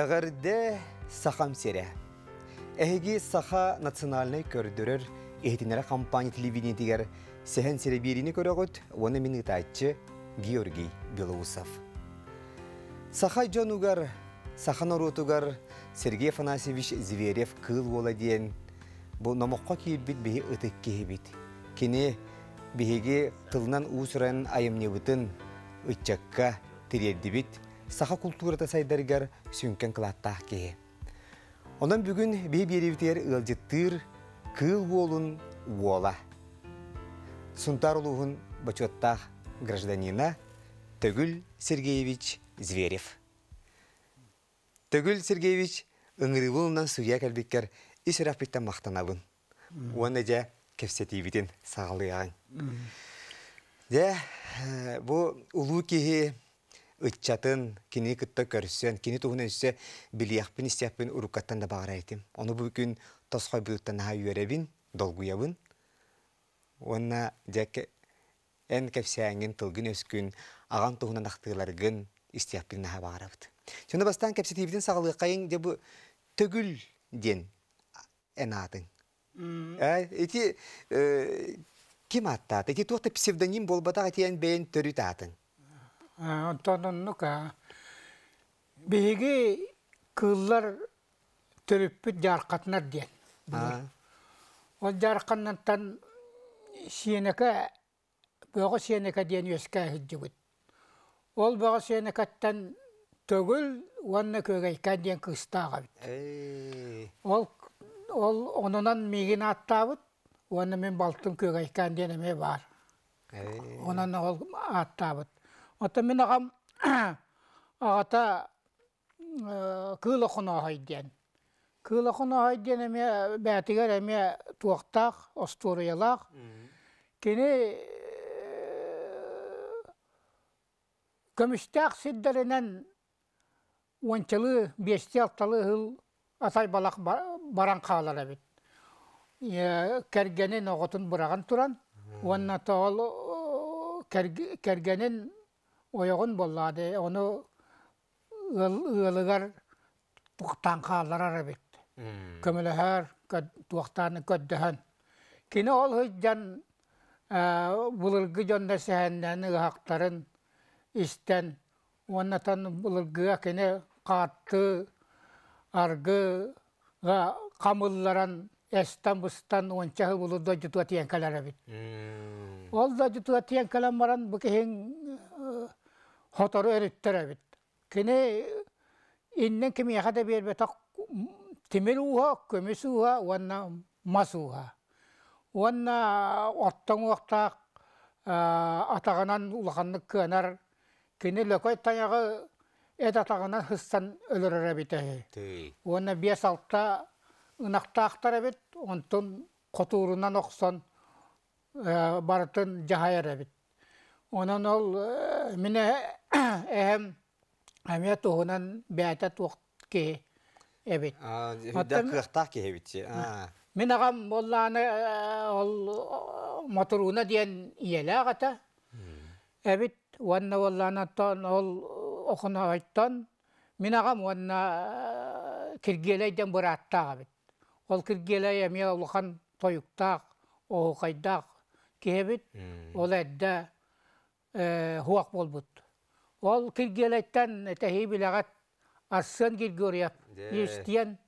Әғірді сақам сере. Әйгі саха национальный көрдірір, Әйтінері компания телевидение дегер сәхән серебирини көрөгөт, оны мені тайтчы Георгий Белоусов. Саха жонугар, сахан орутугар Сергей Фанасевич Зверев кыл вола дейін бұл намыққа кейбіт бігі ұтық кейбіт. Кені бігі тылынан ұсырайын айымне бұтын, ұтчакка біт, саха культурата сайдаргар сүйінкен кылаттақ кеге. Онан бүгін бей беревтер ылжыттыр, кыл болын уола. Сунтар улуғын гражданина Төгіл Сергеевич Зверев. Төгіл Сергеевич ыңырылынан суя кәлбеккер ис мақтанабын. Оны жа кепсетейбітін сағалыяған. Де, бұл ұлығы ыччатын кини кытта көрсөн кини туһуна үссе билияхпин истяхпин уруккаттан да бағара айтым. бүгүн тосхой тосқой бұлыттан аға үйеребін, долгуябын. Онна жәкі эн кәпсәңін тылгын аган аған туһуна нақтығыларғын истяхпин аға бағарабыд. Сөні бастан кәпсетейбіден сағылығы қайын дэ бу төгүл ден эн атың. Әйті эти э, аттаты? Әйті туқты псевдоним болбатақ псевдоним ән бәйін түрі төрүтатын отонуннука биһиги кыыллар төрүппүт жаркатнар диэн ол сенеке, сиенеке сенеке ол бөҕө сенекеттен төгөл көгі көөгейкэ диэн кыстааҕабыт ол ол онунан мигин аттаабыт оны мен балтын көгі диэн эме бар. онан ол аттаабыт Ота мен ағам ағата ә, кыылы құна хайден. Кыылы құна хайден әме бәтігер әме туақтақ, остуриялақ. Кені ә, көміштәқ сиддерінен ончылы, беште алталы ғыл атай балақ баран қалар әбет. Кәргенін оғытын бұраған тұран, онна тоғыл кәргенен ояғын болады оны ыылыгар тухтан хаалар арабит көмөлөһөр туактааны көддөһөн кини ол жан булыргы жонда сэһэннэн ыахтарын истен оннатан булыргыга кини каатты аргыга камылларан эстан бустан ончаһы булудо жутуа тиен каларабит ол да жутуа тиен каламаран бу Hotoru örüttür ebit. Kini иннен kimi yakada bir betak timir uha, kömüs uha, vanna mas uha. Vanna ottan uaktaq atağanan ulaqanlık kınar. Kini эһэм амия туһунан бэта туох кеһи эбит кыахтаах киһибит мен агам боллааны ол моторуна диэн иэлээҕата эбит мен агам уанна киргиэлэйден бырааттааҕабит ол Ол киргелеттен тәхи билағат ассын киргорев, естен, э.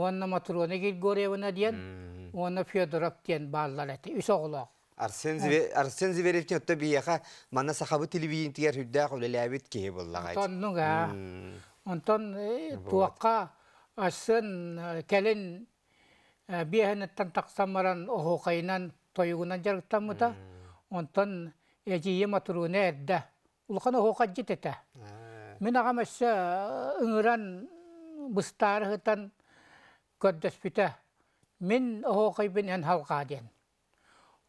онна Матроны киргоревына ден, онна Федоров ден барлар әті, үс оғылоқ. Арсен э. Зиверевтен өтті бияқа мана сақабы телевизион тігер хүдді қолылабет кейі боллағай. Онтонның ә, онтон э, туаққа ассын кәлін бияханеттен тақсамаран оғуқайынан тойығынан жарықтамыда, онтон әжейе Матроны әдді улхана хоқа жететі. Мен ағам әсі үңіран бұстары ғытан көрдіспіті. Мен хоқай бен ән халға ден.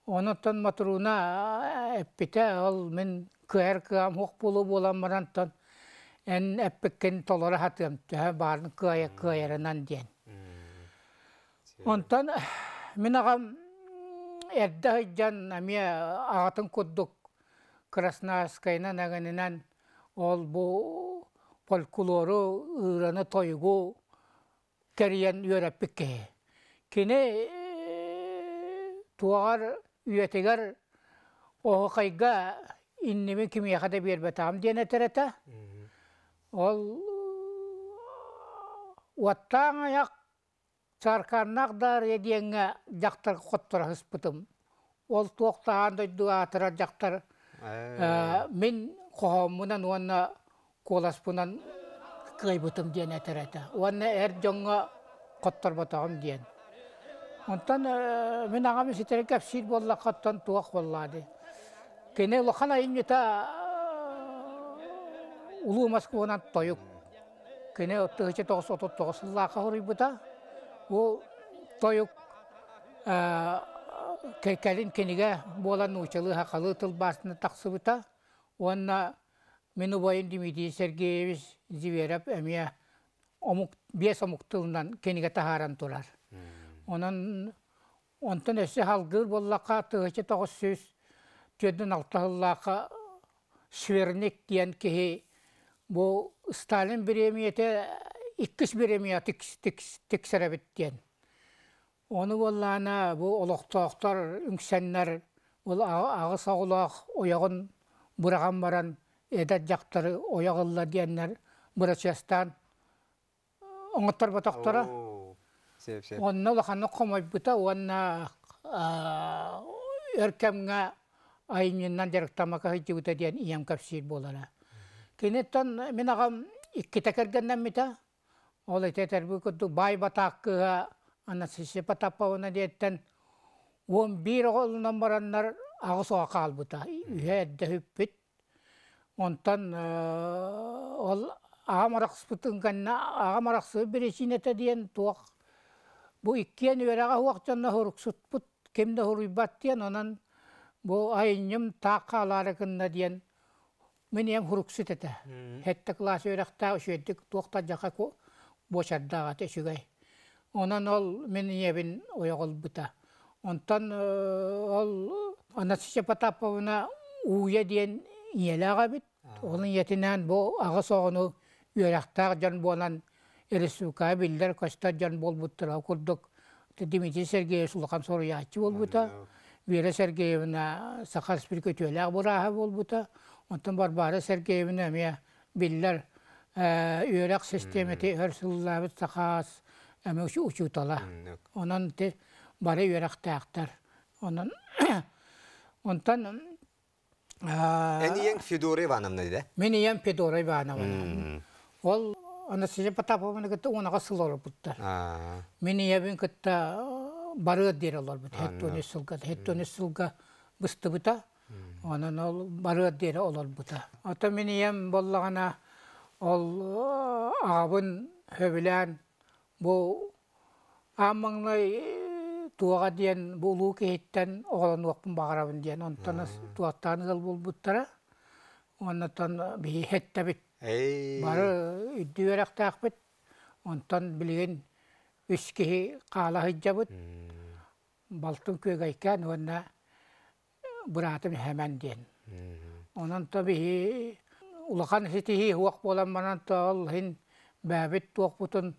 Онытан матыруна әппіті ол мен көәр көәм хоқ болу болам марантан. Ән әппіккен толары хатығым түхі барын көәйі көәйірінан ден. Онтан ә, мен ағам әрді ғайджан әме ағатын көддік Краснаскайна нагынынан ол бу фольклору ыраны тойгу кериен үйрәппікке. Кене туағар үйетігер оғықайға иннемен кімияқада бербетам дені тірета. Ол уаттан аяқ саркарнақ дар едеңе жақтар қоттыра хыспытым. Ол тоқтаған дойдуатыра жақтар Мен қоғамынан оны әр жоңға қоттар батағым Онтан мен ағам сетерек сир болла қаттан туақ болады. Кене улу Кене бұта. Ол кәлін кенеге болан учалы хақалы тыл басына тақсыбыта, онна мені бойын Дмитрий Сергеевич Зиверап әме омук, бес омук тылынан кенеге тахаран тұрар. Онын онтын өсі халғыр боллаққа тұғычы тоғыз сөз төдің алтағыллақа шверник диян кеге бұл Сталин беремиеті, иккіс беремиеті тіксірәбіттен. Тік, Оны боллана бұл ұлықтықтар үңсәннәр, ол ағы сағылақ ояғын бұраған баран, әдәт ойағылылар ояғылла бұра бұрачастан оңыттар батақтара. Онна ұлықаны қомай бұта, онна өркәмге айынынан жарықтамақа хейті бұта дейін иям кәпсейд болады. Кенеттен мен ағам екі тәкергеннен мета, ол әйтетер бұл күтті бай батақ ана сепа таппауына деттен он бир қолынан бараннар ағысуға қалбыта үйәдді хүппіт онтан э, ол ағамарақспытын кәнна ағамарақсы берешинете диен туақ бұл иккен үйәраға хуақчанна хоруксутпыт кемде хоруйбат диен онан бұл айынем таққа алары кынна диен мен ем хоруксутете хетті класс үйрақта үшеддік туақта жақа бошардаға тешігай онан ол мен ебин ояголбута онтан э, ол анасича потаповна уя диен иелага бит олун етинен бу ага согону үйрактар жан болан эресука биллер костар жан болбуттура курдук дмитрий сергеевич улхан соруячы болбута вера сергеевна сахас бир көтөлөк бураа болбута онтон барбара сергеевна ме биллер э, үйрак системати өрсүллабыт сахас Әмі үші ұчутала. те тез бары үйерақ тәқтар. Онын... Онтан... Әні ең Федора Ивановна дейді? Мен ең Федора Ивановна. Ол... Оны сізі Потапованы кетті, оныға сыл олып бұттар. Мен ең кетті бары дер олар бұт. Хеттөне сылға, хеттөне сылға бұсты бұта. Онын ол бары дер олар бұта. Ата мен ең боллағана ол ағабын, хөвілән, Bu аманлай э, туаға дейін болу кейттен оғалан оқпын бағырабын дейін. Онтан туаттан ғыл бұл бұттара. Онтан бейі хетті біт. Бары үдді өрәқ тақ біт. Онтан білген үш кейі қала хыджа біт Балтын көйгі айкен, онна э, бұратым хәмән дейін. Онан та бейі ұлықан э, хетіхи уақ болан манан та ол хин бәбіт уақ бұтын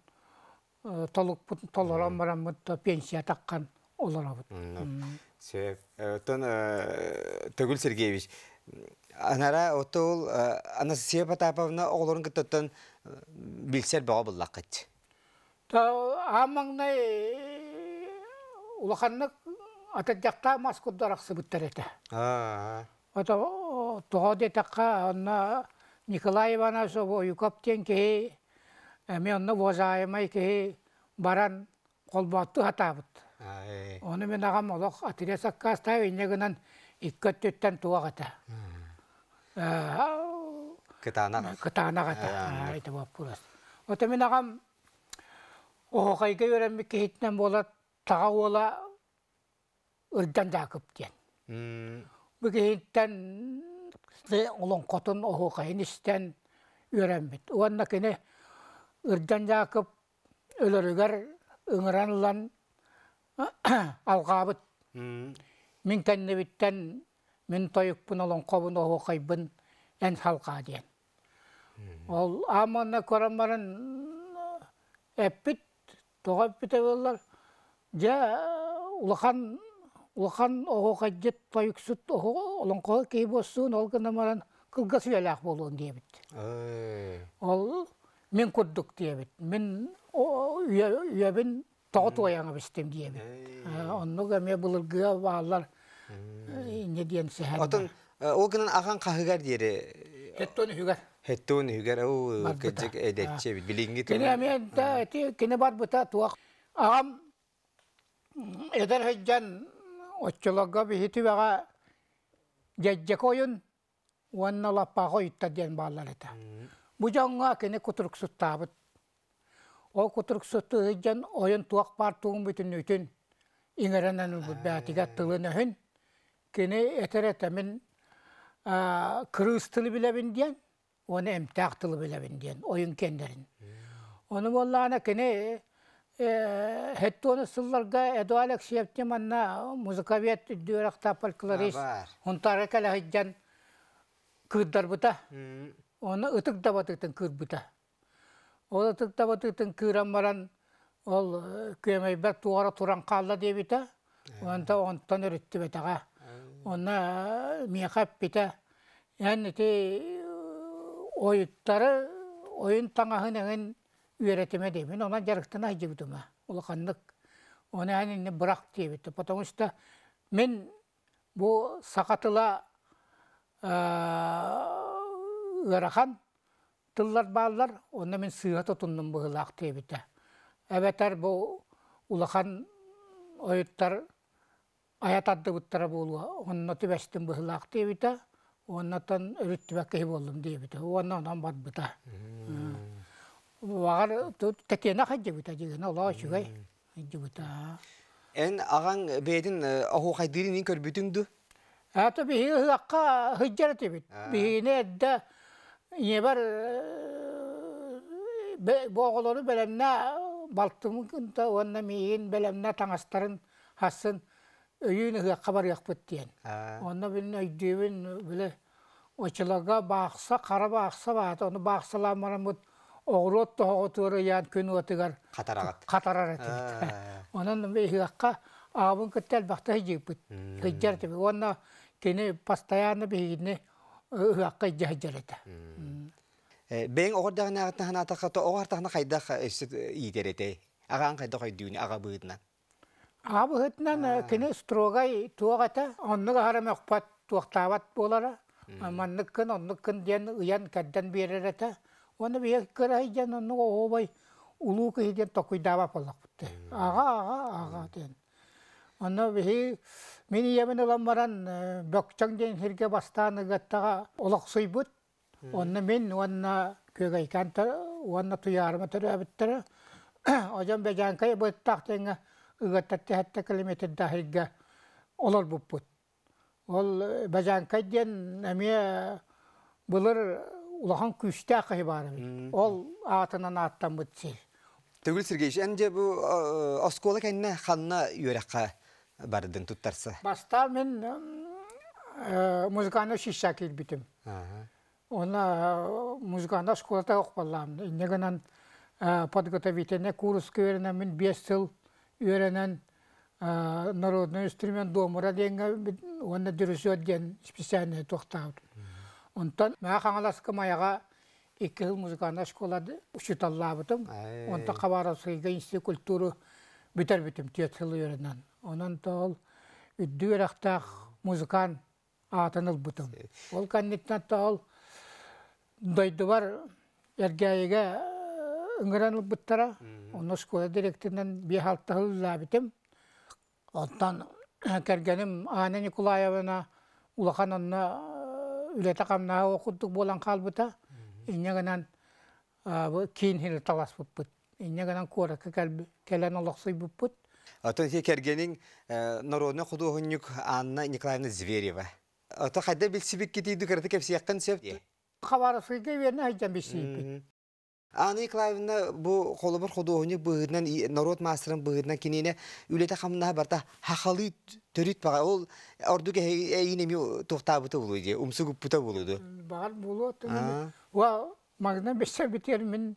толук толорон бараммыт пенсия таққан олорабыт. себеп э, тон э, Төгүл Сергеевич, анара отол э, Анасия Потаповна оглорун кыттан билсер бага буллак кыт. Та амаңнай улаханнык ата жакта маскуддараксы буттар эте. А. Ата тоодетакка анна Николаевна юкоптен кей эми онно возааймай баран колбоотты хатаабыт ону мен агам олох атыре саккаастааб иннегынан иккөттүттен туагата кытаанагата итебаппурас ото мен агам оохайга үөрэммик кихитнен болот тага уола ырдан даакып диэн бүгиһиттен олоңкотун истен үөрэммит үрден жақып өлірігер ыңыран ылан алғабыт мен біттен, мен тойықпын олын қобын оқайбын ән халқа дейін. ол амана корамарын әппит тоғаппит әбеллар жа улахан улахан оқайдет тойықсут олон олын кей боссуын ол кынамаран кылгасы әлақ болуын дейбіт ол мен көрдік дебет мен үйебин тоғыт ояңа бистем дебет оннуга ме былыргыга баалар не диен отон ол ахан кахыгар хеттони хеттони билинги та Бұжанға кені құтырық сұттабыт. Ол құтырық сұтты ұйджан ойын туақ бар туғын бүтін өтін. Иңірінен бұл бәтіге тылын өхін. Кені әтір әтәмін кырыс тылы біләбін дейін, оны әмтәқ тылы біләбін дейін, ойын кендерін. Оны боллағына кені Хетті оны сылларға Эду Алексеевте манна музыковед дүйіріқ тапалқылар еш. Онтары кәлі ғыджан кыддар бұта оны ытык дабатыктан кырбыта ол ытык дабатыктан кыран баран ол көмөйбер туара туран каалла дебита онта онтан өрүттүбетага онна мехап бита яны ти ойыттары ойын таңахын эңин үйретеме деймин она жарыктан айжыбытыма улаканнык оны әніне бұрақ дейбіті потому что мен бұл сақатыла ә, ыарахан тыллар баалар онна мен сыыга тотундум быһыылаах тиэбитэ эбэтэр бу улахан ойуттар аятардыбыттара буолуа онно түбэстин быһыылаах тиэбитэ оннотон өрүттүбэккеи буоллум диэбитэ уонна онон барбыта вагар тетиэна хаджыбыта дигине олоо сүгэй хаджыбыта Эн не бар боголору белемна балтымын та онна мейин белемна таңастарын хасын үйүн ыга кабар якпыт диен онна билин өйдүбүн биле очылага баакса кара баакса баат оны бааксаламарамыт оғрот тоғотуыры ян күн отыгар катарагат катарар этибит онан ыгакка аабын кытте албакта хыжыппыт хыжжар тиби онна кини постоянно бигини ыаққа жаһаджарата бен оғордағына ханатақата оғартағына қайдақ итерете ағаң қайда қойдыуни аға быытынан аға быытынан кини строгай туағата онныг ахарам оқпат туақтабат болара манныккын онныккын диен ыян кәдден беререте оны биеккырай диен оннуг ообай улуу кихиден токуйдаба боллакбытты аға аға аға диен Э, онно бихи мини иемен уламмаран бөкчөң ден хирге бастаан ыгаттага олоксуйбут. Онно мен онна көгайкан онна туярыма төрөбүттөрө. Ожон бежанкай быттак теңе ыгаттатты хатта километр дахигге олар буппут. Ол э, бежанкай ден эме былыр улахан күчтә акы Ол атынан аттан бутсел. Төгүл Сергеевич, әнде бу э, осколы кәнне ханна юрәккә бардын туттарса? Баста мен музыканы шиша келбитим. Оны музыканы школата оқпалам. Негенен подготовительный курс көрінен мен 5 жыл үйренен народный инструмент домыра деген оны дүрісі деген специальный тоқтауды. Онтан мәне қаңаласқы маяға екі жыл музыканы школады үшіталла бұтым. Онта қабарасыға институт культуру бітер бітім, тет жыл үйренен онон тоол үддү өрөхтөөх музыкан аатын ылбытым э, ол канниттен тоол дойдубар эргеайыга э, ыңыран ылбыттара оны школа директорынан бихалтахыллаабитим оттан э, кергеним аня николаевна улахан онна үлете камнаа окуддук болан калбыта иннегенен кийин хилиталаспыппыт иннегенен куоракка келен олоксуйбыппыт Отон хе кергенин народна художник Анна Николаевна Зверева. Ото все билсибик китиди кырды кепси яккан сөп. Хабарсыйды верне хайдан билсибик. Анна Николаевна бу холобур худугунник быгынан народ масырын быгынан кинене үлете хамна барта хахалы төрит баға, ол ордуга эйнеми тохтабыты булуйди, умсугуп бута булуйди. Бар булу. Ва магдан бессе битермин.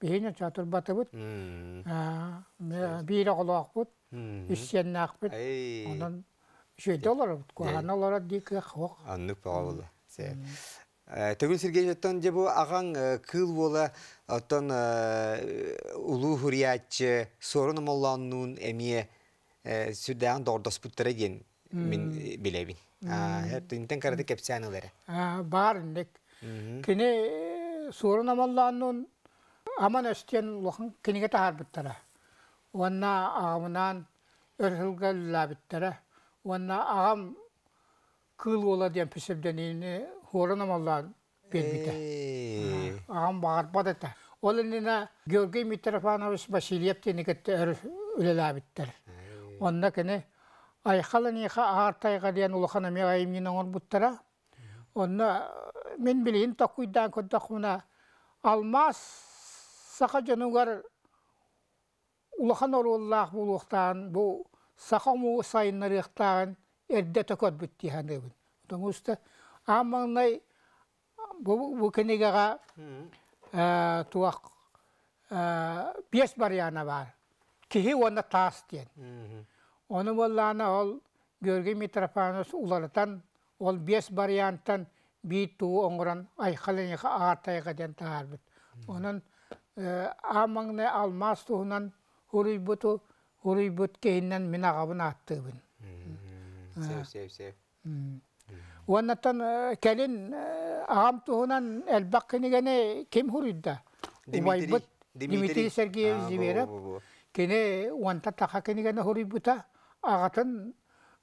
биһине чатурбатыбыт бире олоохпут иссиэннаахпыт онон үшөйдө олорбут куахана олора дикы хоқ аннык пагабыла э, Төгүн Сергеевичтан же бу аган э, кыл бола оттон э, улуу хуриятчы сорун молланнун эмие сүрдәгән дордос путтыра ген мин билебин. Тинтен карады кепсәнеләре. Бар инде. Кине сорун молланнун аман өстен лохын кенеге тахар биттара уанна агамынан өрхілгі ла биттара уанна ағам күл ола ден писебденини хорын амаллан бербите агам багар бадата ол инина георгий митрофанович васильев тенигетте өр ла биттер онна кине айхалын иха ағартайға дейін улахана мен айымнин оңыр буттара онна мен билейин токуйдан көддокуна алмаз саха жонугар улахан оруллах булухтан бу саха му сайыннарыхтан эрде токот бүттиханыбын потому что аманнай бу бу кенегага э, туак э, бес баряна бар кихи оны таас диен оны боллана ол георгий митрофанус уларытан ол бес варианттан би туу оңгуран айхалыниха аартайга ден таарбыт онун Э, амаңны алмас туһунан хуруйбуту хуруйбут кеһиннен Сев, сев, ааттыыбын Уаннатан э, кэлин э, аам туһунан элбак гене ким хуридда? убайбут димитрий Сергеев дибереп Кене уанта таха кинигене хуруйбута аҕатын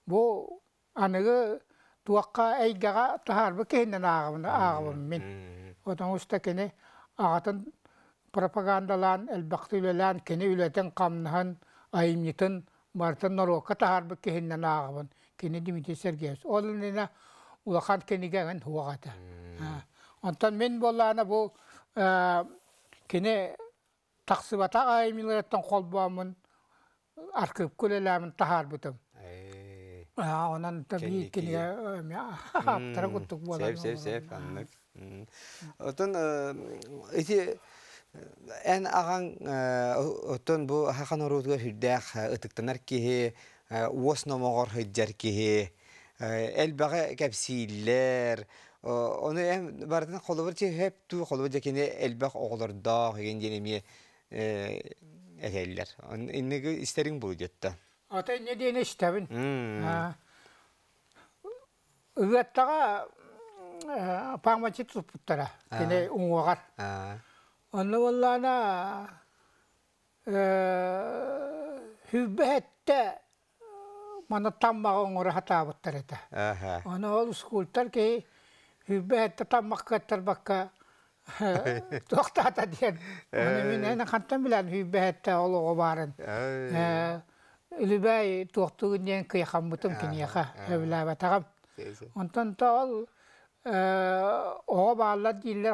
бу аныгы туакка эйгаға тахарбы кеһиннен аағыбын мин. мен отоңуста кине аҕатын пропагандалан элбактылылан кене үлетен камнаһын айымнитын мартын норокка тахарбыт кеһиннен аагыбын кене димитри сергеевич олнина улахан кенигеген хуагата Онтан мен боллаана бу кене тақсыбата арқып колбуамын аркып көлеләмін тахарбытым онан таби кенеге аптара куттук болан сеп сеп сеп отон эти Эн ағаң э, өттөн бу хақан оруутуга хүрдәк ытыктанар э, киһи, э, уос номоғор хыджар киһи, элбәгә кәпсилләр, оны эм бардын холобыр чи хеп ту холобыр жекене элбәк оғларда ген денеме әтәйләр. Иннеге истерин бу жетті. Ата не дене иштәбин. Үгәттәгә паңмачы тупуттара. Кене уңғар. Onunla e, hübbeette mana tammağın ora hatabattar ete. Ona ol skultar ki hübbeette tammaq kattar bakka tohtata diyen. Ona min ene bilen Ülübey diyen kıyakam Ondan da ol e, bağlar diller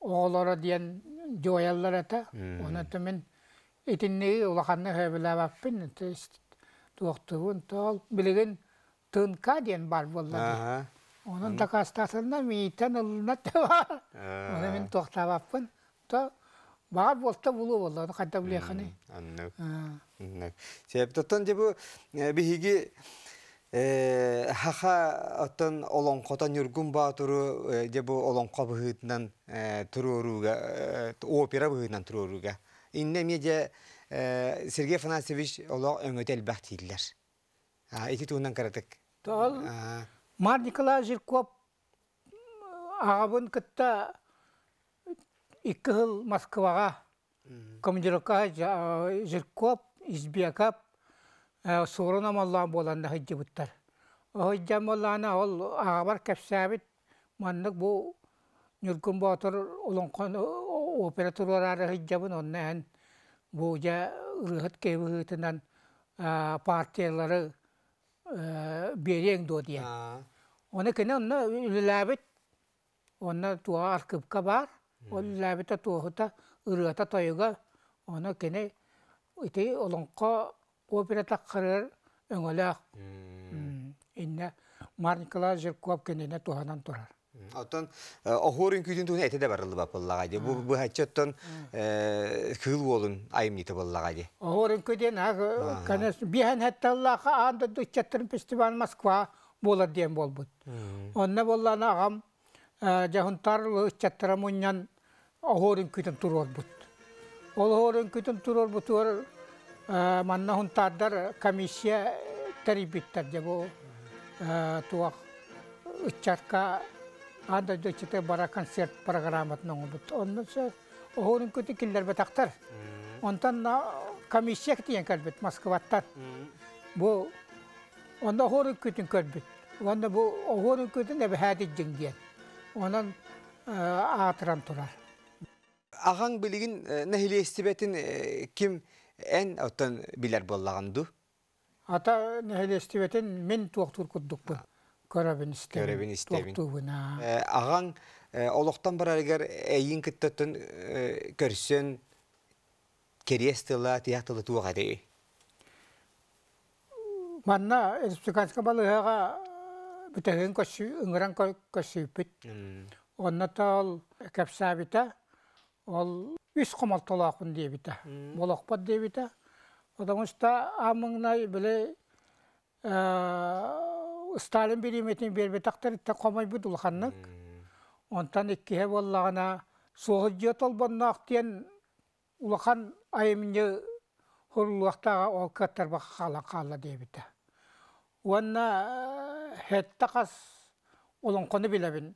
оолора диэн жояллар ата онута мен итиннеги улаханна хэбилабаппин туохтугун тоол білігін тынка диэн бар болла онун докастасына миитен ылына теба оны мен туохтабаппын то Бағар болты бұлы болды, оны қайта біле қаны. Аннық. Аннық. Себептіктен де э, бұл біхиге Э, хаха олон олонқотан юргун ба туру э, бу олон бұхытынан э, туруруга опера бұхытынан туруруга. Инне меде Сергей Фанасевич олоқ өңөтел А Эти туынан каратык. Тол Мар Николай Жирков агабын кытта икки хыл Москваға командировка Жирков, Избекап Ee, soğrunam Allah'ın bolanna hıccı buttar. O hıccam Allah'ına ol ağabar kepsabit manlık bu Nürgün Batur olonkan operatörler hıccamın onunla en buca ırhıt kevi hıtından partiyaları beriyen do diye. Ona kene onunla ülülabit onunla tuğa arkıpka var. O hmm. ülülabita tuğa hıta ırhıta toyuga ona kene iti olonka опера таққырыр өңөләк инне мар николай жерков кенене туһанан турар Оттон э, охорин күйдүн туны эте да барылды бапыллага ди. Бу бу хачаттан э, кыл болун айымны табыллага ди. Охорин күйден аг канес бихан хатталлаха анда дучаттын фестиваль Москва болар дем болбут. Онна боллана агам жахунтарлы э, чаттырамуннан охорин күйден турор бут. Ол охорин күйден турор манна хунтаардар комиссия тарибиттар жабо туак ыччатка анда дөчете бара концерт программатынан бут онна се оорун көтү киллер бетактар онтан комиссия тиен калбет москваттан бу онда оорун көтүн көлбүт онда бу оорун көтүн эбе хәди жиңген онан атыран турар ағаң білігін нәхилестебетін ким Эн оттон билер боллаганду. Ата нехелестибетен мен туактур куддукпун. Көрөбүн истебин. Көрөбүн истебин. Туактугуна. Э, Аган э, олоқтан бар эгер эйин кыттын э, көрсөн керестыла тиятылы туага дей. Манна республиканска балыга бүтөгөн көсү ыңгыран көсүпүт. Онна тал капсабита ол үш құмал толақын дебіті. Болақпат дебіті. Потому что амыңнай біле Сталин береметін бербе тақтарытта қомай бұд ұлханнық. Онтан екке боллағына соғы жет ақтен ұлхан айымынды хұрлуақтаға ол көттір бақы қала қала дебіті. Онна әтті қас олың қоны білебін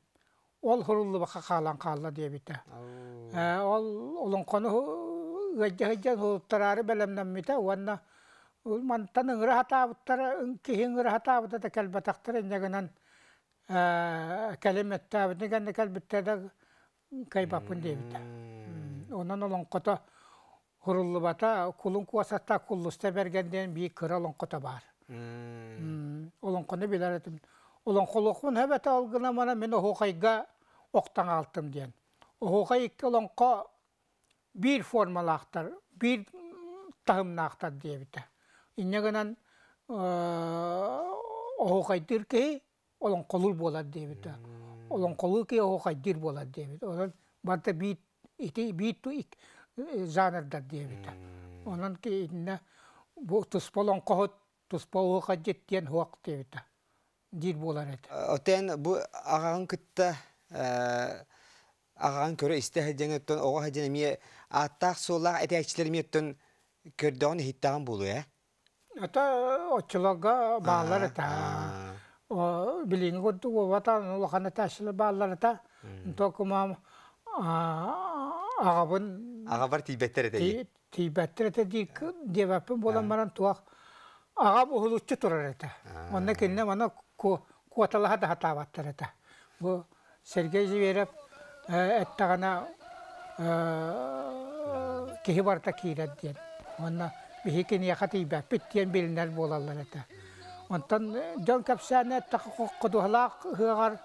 ол хуруллубаха хаалан хаалла диэбитэ э, ол улункону ыжжахыжжан хуруттараары бэлэмнэммитэ уонна улмантан ыңыра хатаабыттара киһи ыңыра хатаабыта да кэлбатахтар иннегинан э, кэлиметтаабытын кэнне кэлбиттэдэ кайбаппын диэбитэ онон улункото хуруллубата кулун куасатта куллуста бергенден бии кыра улункото баар улункону биларетим Улан холохун хәбәтә алгына мана мен хохайга оқтан алтым ден. Хохай икке э, улан ко бир формалақтар, бир тағымнақтар дебіті. Иннегінен хохайдыр кей улан қолыр болады дебіті. Улан қолыр кей хохайдыр болады дебіті. Улан барта бит, ити бит ик э, жанрдар дебіті. Онан ке инне бұл тұспалан қоғыт, тұспал хохай жеттен хуақ дебіті дейді болар еді. Э, отен бұ ағағын күтті э, ағағын көрі істі хәден өттін, оға хәден ме аттақ солақ әтәкшілер меттін көрді оны хиттаған болу, ә? Ата отчыларға бағалар әті. Білейін көрді ғоватан, олақаны тәшілі бағалар әті. Токымам ағабын... Аға Ағабар тейбеттер әті. Тейбеттер әті дейік, әппін болан маран туақ. Ағам ұғылучы тұрар әті. Онын келіне куоталаха да хатаабаттар это бу сергей зверев э кихи барта киирет диен онна бихи кинияха тиибэппит диен билинер буолаллар это онтон дон капсаана эттаха коккудухалаах ыагар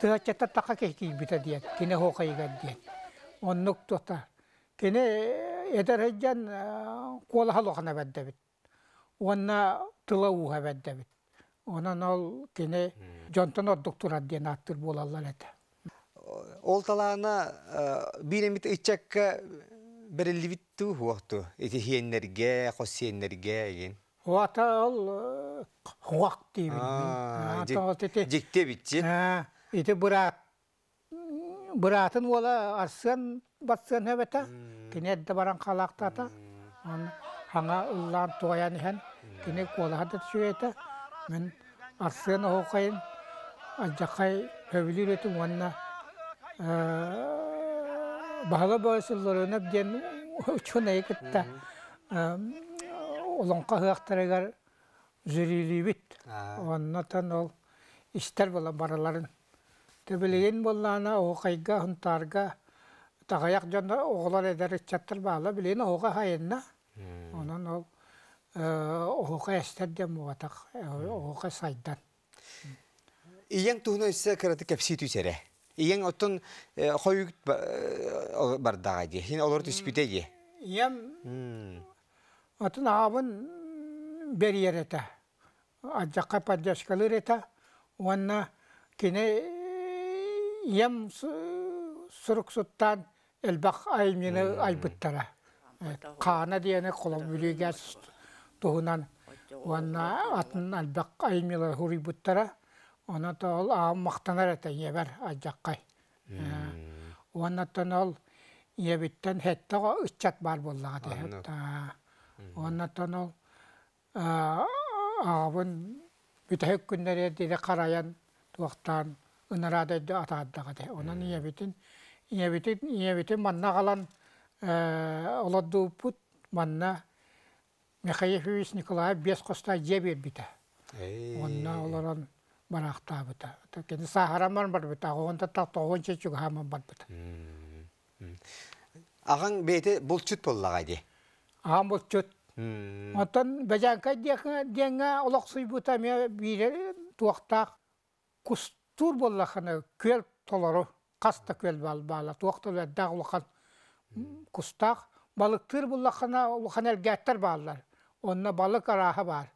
тыачата таха кихикийбита ди. кине хоокайгат диен оннук тута кине этерхеджан бит. бэддебит уонна тылауха бит. Онан ал кене жонтон ордуктурат диен аттыр болалар эте. Ол талаана бирэмит иччакка хуакту. Эти хуак дейбин. Жекте Бұратын ола арсын батсын хэбэта. баран қалақтата. Хаңа туғаян мен арсен оқайын ажақай хөвілер етім онна бағала бойсылларына бден учуна екітті олонқа бит жүрилибит оннатан ол істер бола бараларын төбелеген болғана оқайға хунтарга тағаяқ жонда оғлар эдер иччаттыр бағала билен оға хайынна онан ол Э, оқа әстерден болатақ, э, оқуға сайдан. Иен туғына өсі кіраты кәпсі түйсәрі. Иен қой э, үйгіт бардаға де, хин олар түспіте де. Иен ұттын ағын бер ереті. Аджаққа поддержкалы реті. Онна кені иен сұрық сұттан әлбақ айымені айбыттара. Қана дейіне қолам үлігер сұтты туһунан уанна атын альбақ аймила хурибуттара она то ол мақтанар эте ебер ажаққай уаннаттан ол ебиттен хетте ыччат бар боллага дехет уаннаттан ол аабын бүтэһек күннере дире караян туактан ынырады атааддага де онан иебитин иебитин иебитин манна калан э, олодуупут манна Михаефевич Николаев бес қоста же бербіті. Онна оларын барақта бұты. Кені сахараман бар бұты, оғында тақты оғын шешуге хаман бар бұты. Ағаң бейті бұл чүт қайды? Ағам бұл чүт. Отын бәжанка деңі олық сұй бұта мен бейі туақтақ болыла қыны көл толыру. Қасты көл бала, туақты бәддақ олыққан күстақ. балықтыр болағына олыққан әлгәттер балалар онна балык араха бар.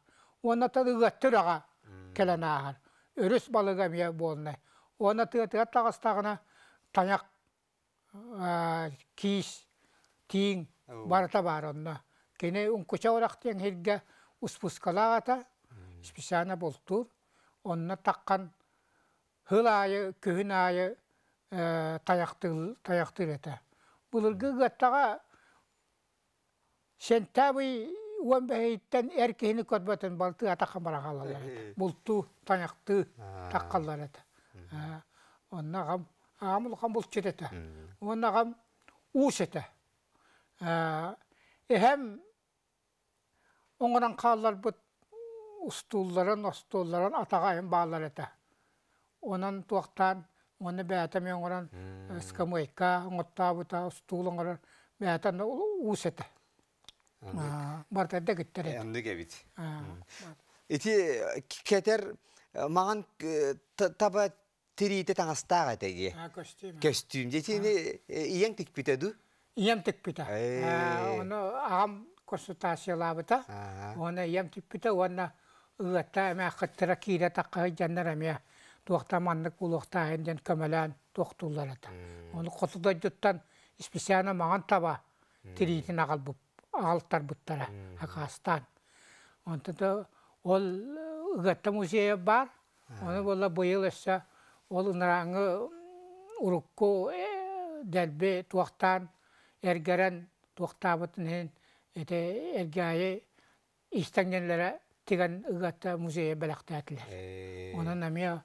Онна тады ыгаттыр ага келен ағар. Өріс балык әме болны. Онна тыгатыга тағыстағына таяқ э, кийс тиин барата бар онна. Кене ункуча орак тең хирге успускалағата специально болтур. Онна таққан хыл айы, көһүн айы э, таяқтыр таяқтыр эте. Булыргы гаттага сентабый уон бэйттен эркини көрбөтөн балты атакка таңақты таққалар еді. Онына ғам, оннагам амулкан бұлт эт Онына ғам ұш эхэм оңоран кааллар қалалар бұт остуулларын атага атағайын бағалар еді. Онын туақтан, оны бәтәме оңоран скамойка оңоттабыта устуул оңоран бәтән уус эт бартарда кеттер Онды кебит. Ити кетер маған таба тирите таңастаға теге. Костюм. Костюм дейтіне иен тікпіте ду? Иен тікпіте. Оны ағам консультациялабыта. Оны иен тікпіте, оны ұғатта әме қыттыра кейді таққа жандар әме туақтаманлық ұлықта әнден көмелән тоқтулар ата. Оны құтылдай жұттан специально маған таба тиритін нағал бұп. Алтар бұттара ақастан онтыда ол ыгатта музейі бар оны бола бұйыл эссе ол ыныраңы урукку дәлбе туақтан эргерен туақтабытын хен эте эргайы истеңгенлере тиген ыгатта музейі бәләқтәтілер оны намия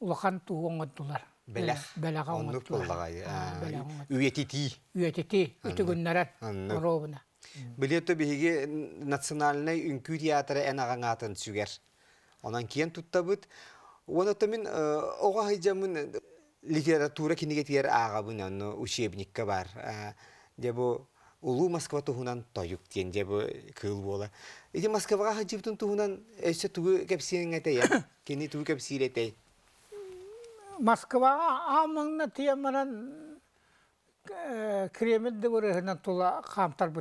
улахан туоңыддулар Бәләх. Бәләх. Онлык Үйететі, Үетити. Үетити. Үтүгүннәрәт. Робына. Билетто бігі национальный үнкү театры ән агаҥаатын сүгер. Онан тұтта туттабыт. Уонато мен э, оға хайджамын э, литература кенегетгер аға агабын онно учебникка бар. Э, дебу улу Москва тұхынан тойук тен, дебу кыл бола. Москваға Москвага тұхынан әсі түгі тугу әтей, кені түгі тугу әтей. Москва амаңна тиемаран Э, кремин де өрөһүнөн тула хамтар э.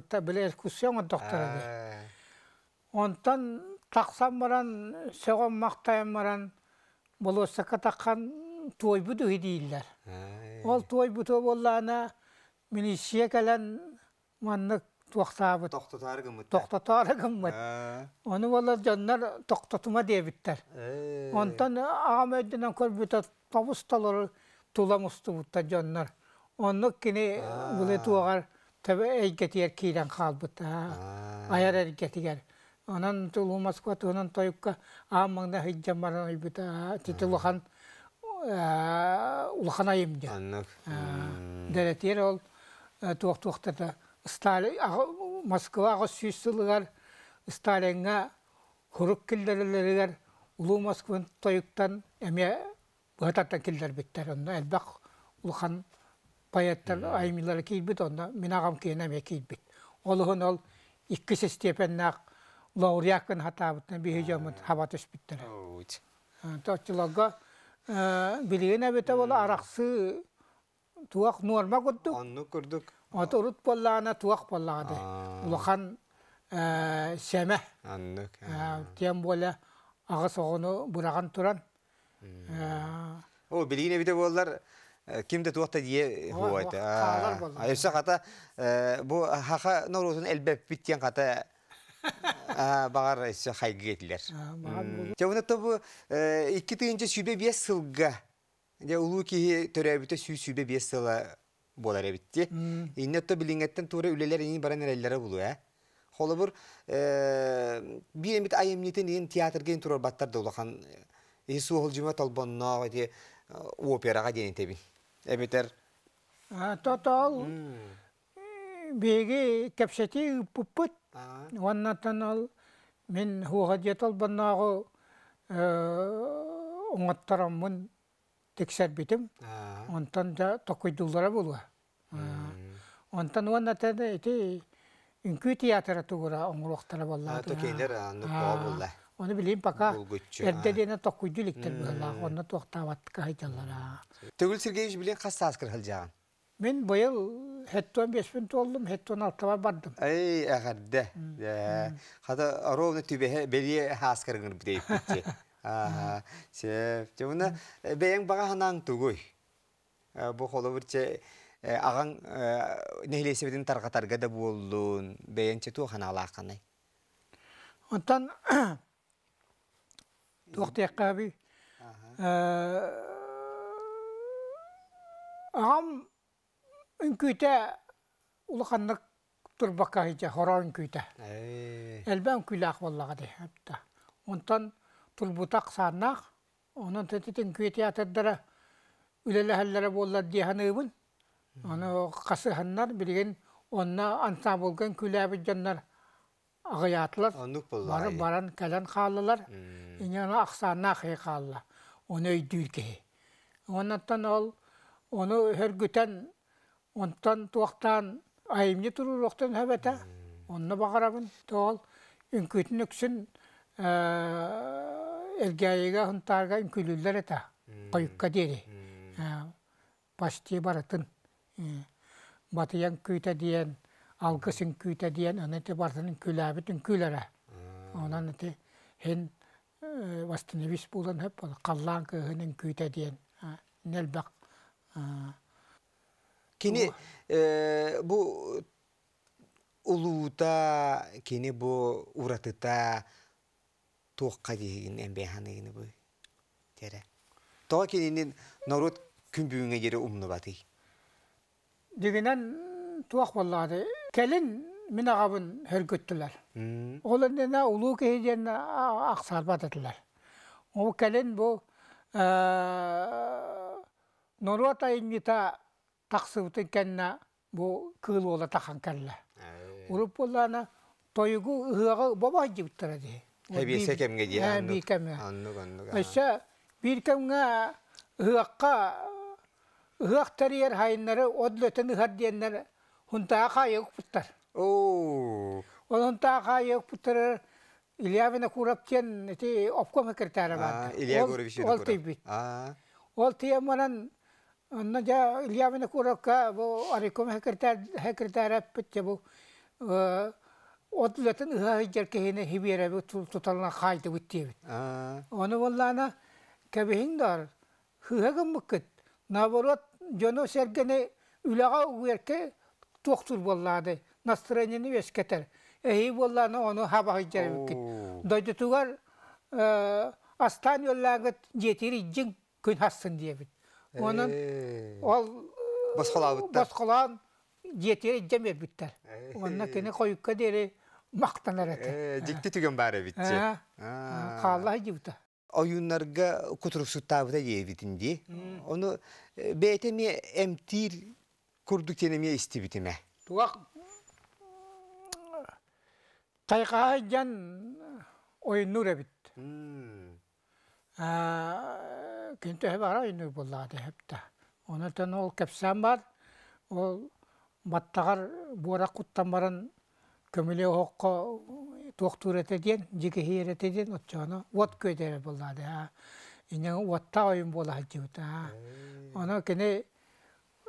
Онтан таксам баран, сөгөн мактайм баран, болу сака таккан той буту Ол той бу боллана милисия келен манны тоқтабыт. Тоқтатарыгым бут. Тоқтатарыгым э. Оны жаннар тоқтатума Онтан өйдінен жаннар. Онны кини бұл ету оғар тәбі әйгетігер кейден қалбыт. Аяр әйгетігер. Онан тұлу Москва тұнан тойыққа амыңда хиджан баран ұйбыт. Тетіл ұлхан ұлхан айым де. Дәрәтер ол туақ-туақтарда. Москва ағы сүйіс сылығар Сталинға хұрық келдірілерігер ұлу Москвын тойықтан әме бұғататтан келдір біттер. Әлбәқ ұлхан паяттар айымылары кейбіт, онна мен ағам кейінәме кейбіт. Олығын ол ikki степеннақ лауреакын хатабытын бейхежамын хабатыш біттір. Тотчыларға білген әбеті ол арақсы туақ норма көрдік. Онны көрдік. Оты ұрыт боллағына туақ боллағады. Улахан сәмә. Тем болы ағыс оғыны бұраған тұран. О, білген әбеті боллар Э, кимде туақта дие хуайты. Айырса қата, э, бұ хақа нұрудың әлбәп біттен қата бағар әсі қайғы кетілер. Жауына тобы, екі э, түйінші сүйбе бес сылға, ұлу кейі төрәбіті сүй сүйбе бес сыла болар әбітті. Инне то біліңеттен туыры үлелер ең баран әрәлері бұлу, ә? Қолы бұр, бір емет айымнетін ең театрген тұрар баттар да олақан, Есу ол жима операға дейін тебін эбитер? Тотол беги кепшети пуппыт. Ваннатан ал мен хуғадет ол баннагы оңаттарамын тексер битім. Онтан да тоқыйдулара болуа. Онтан ваннатан эти үнкі театра туғыра оңғылықтара болла. Токейлер анық болла. Оны білейм baka erdediğine tokkuydu liktir bulala. Hmm. Onu tuaktavattıka haytallara. Tögül Sergeyevich bilen kasta askır halcağın? Ben bu yıl hetton beş bin oldum, hetton altıma туқтиаққа бі. Ағам үнкүйті ұлықаннық тұрбаққа хейте, хора үнкүйті. Әлбә үнкүйлі ақваллаға де. Онтан тұрбутақ сарнақ, оның тәтетін күйеті атыддары үлелі хәллері болар дейханы ұбын. Оны қасы ханнар білген, онна болған күләбі жаннар ағыятлар барып баран кәлін қалылар иняна ақсанына ақы қалыла. оны өйдүйке Оныттан ол оны өргүтен онтан туақтан айымны тұру оқтан әбәті. Оны бағарабын тоол үнкүтін үксін әргәйіға ұнтарға үнкүлілер әті қойыққа дейді. Басты баратын батыян күйті дейін алгысын күйті дейін, оны те барсының күләбітін күләрі. Онан те хен вастыневис болын хөп, қаллан күйінің күйті дейін, нәлбәк. Кені бұ ұлуыта, кені бұ ұратыта тоққа дейін әмбейханы кені бұ. Тәрі. Тоға кенінен народ күн бүйіңе жері ұмны баты. Дегенен туақ валлады Келін мен ағабын өргөттілер. Ол әндені ұлу кейден ақсар батыдылар. Ол келін бұл ә, Нұруат айынғыта тақсығыты кәнна бұл кыл ола таққан кәлі. Ұрып болана тойығы ұғығы баба жібіттіра де. Әбесе кәмге де, әннік. Әннік, әннік. бір кәмге ұғаққа ұғақ тәрер хайынлары, одлөтін ұғар хунтаа хаайык буттар. Ол хунтаа хаайык буттар Ильявина кураптен эти обкомы кертара бар. Илья Горович. бит. А. Ол тияманан анна жа Ильявина куракка бу ариком хекертар хекертара петче бу отлатын ыхажер кене хибере бу тутална хайты А. Оны воллана кабиһиңдар хыһагым мыккыт. Наоборот, жоно сергене үлага уерке тоқтур боллады, настроениені вес кетер. Эхи болланы оны хаба хабағы жарып кет. Дойдытугар астан өллағыт жетері жин күн хасын дейбіт. Оның ол басқалан жетері жемер біттер. Онына кені қойыққа дері мақтанар әті. Жекті түген бәрі бітті. Қалла жібіті. Oyunlarga kuturuksuz ди yevitindi. Onu BTM emtir күрдік тенеме істі бітіме. Туақ қайқаға жан ойыннур әбіт. Кенті әбі ара ойыннур болады әбітті. Онытын ол кәпсән бар, ол баттағар буарақ құттан барын көміле оққа тоқтур әтеден, жеке хейер әтеден, отчағына от көйдері болады. Инен отта ойын болады. Оны кені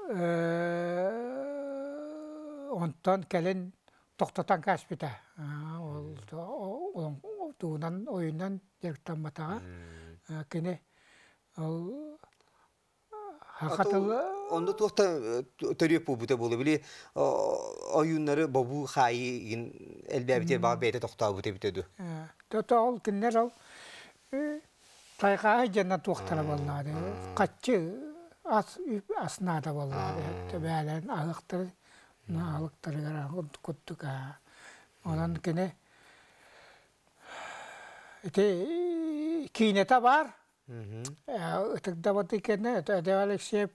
Э, онтон кэлин тохтотан каспита ол туунан оюнан жергтамматага э, кине ол хакатыл э, онда тохта төрөп бута болу били оюннары бабу хайын элбебите бабете тохта бута битеду тото ол киннер ол тайга жана тохтара болнады катчы ас асна э, да боллады бәләрін алыктыр алыктыр көттүк онан кене ите та бар ытыкда э, вот икене эдеп алексеев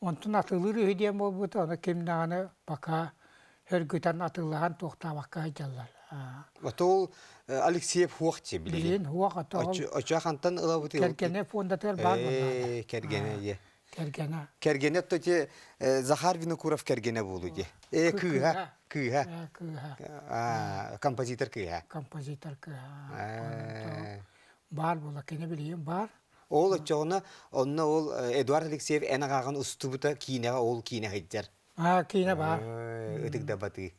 онтун атылыр үйден болбут оны ким даганы пока хөргүтан атылган токтабакка жаллар Отол Алексеев хуақчы білген. Билген хуақ атол. Очақантан ылабыты. Кергене тер бар мұнда. Кергене, е. Кергена. Кергене тоте э, Захар Винокуров кергене болуди. Э, э кыга, кыга. Э, а, композитор кыга. Композитор кыга. Бар бола кене билейм бар. Ол очоғына, онна ол Эдуард Алексеев әні қаған бұта кейінеға ол кейіне қайттар. А, кейіне бар. Өтік да баты.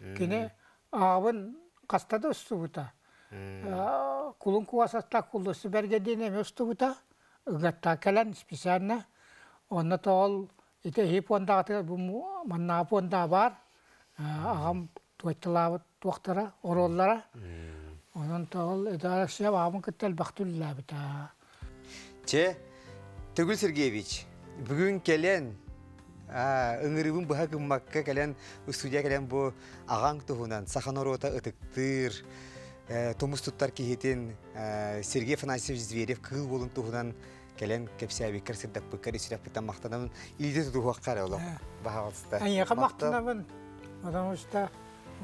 Кейіне ағын қастады ұстыбыта. Кулын куасатта кулысы бәргеден әме ұстыбыта ыгаттаккалан специально онна бар ағам туатталабыт туактара ороллара онон тоол идарасия аамын кыттел төгүл сергеевич бүгүн келен ыңырыбын быха кыммакка келен студия келен бу агаң тухунан саханорота ытыктыр тумус туттар сергей афанасьевич зверев кыыл келен кепсе бекер сиддак бекер исирак битан мактанамын илде тудуак кара олок э. баалста аяка мактанамын потому что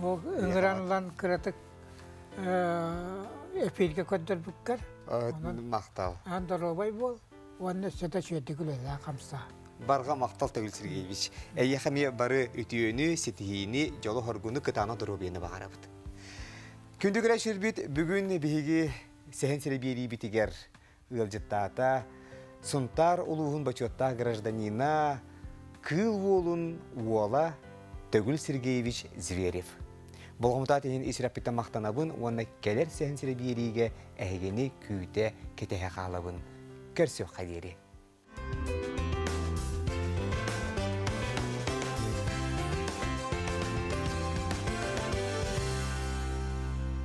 ол ыңыранлан кыратык эфирге көтөрбүккер э, мактал андоробай бол онны сөтө чөтү күлөлө камса барга мактал төгүл сергеевич эяха мия жолы үтүйөнү ситихини жолу хоргуну кытана дурубени багарабыт күндүгүрэ ширбит бүгүн биһиги сехен серебиери битигер ыалжыттаата Сұнтар улуғын бачуатта гражданина кыл волун уола Төгіл Сергеевич Зверев. Болгомута тенен исіраппетті мақтанабын, оны келер сән сіребиериге әйгені күйті кетеге қалабын. Көрсі қадері.